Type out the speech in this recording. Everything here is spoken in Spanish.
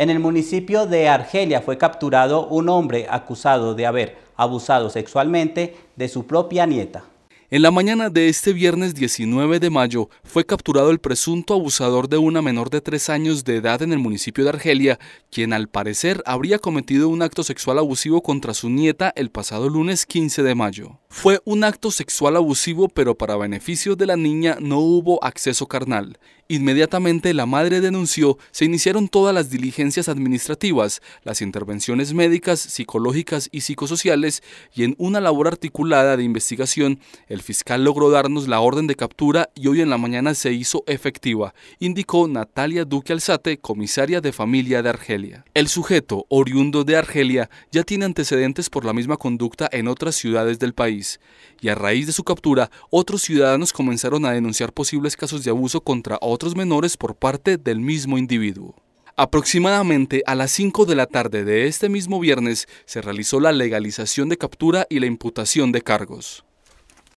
En el municipio de Argelia fue capturado un hombre acusado de haber abusado sexualmente de su propia nieta. En la mañana de este viernes 19 de mayo fue capturado el presunto abusador de una menor de tres años de edad en el municipio de Argelia, quien al parecer habría cometido un acto sexual abusivo contra su nieta el pasado lunes 15 de mayo. Fue un acto sexual abusivo, pero para beneficio de la niña no hubo acceso carnal. Inmediatamente la madre denunció, se iniciaron todas las diligencias administrativas, las intervenciones médicas, psicológicas y psicosociales, y en una labor articulada de investigación, el fiscal logró darnos la orden de captura y hoy en la mañana se hizo efectiva, indicó Natalia Duque Alzate, comisaria de familia de Argelia. El sujeto, oriundo de Argelia, ya tiene antecedentes por la misma conducta en otras ciudades del país y a raíz de su captura, otros ciudadanos comenzaron a denunciar posibles casos de abuso contra otros menores por parte del mismo individuo. Aproximadamente a las 5 de la tarde de este mismo viernes se realizó la legalización de captura y la imputación de cargos.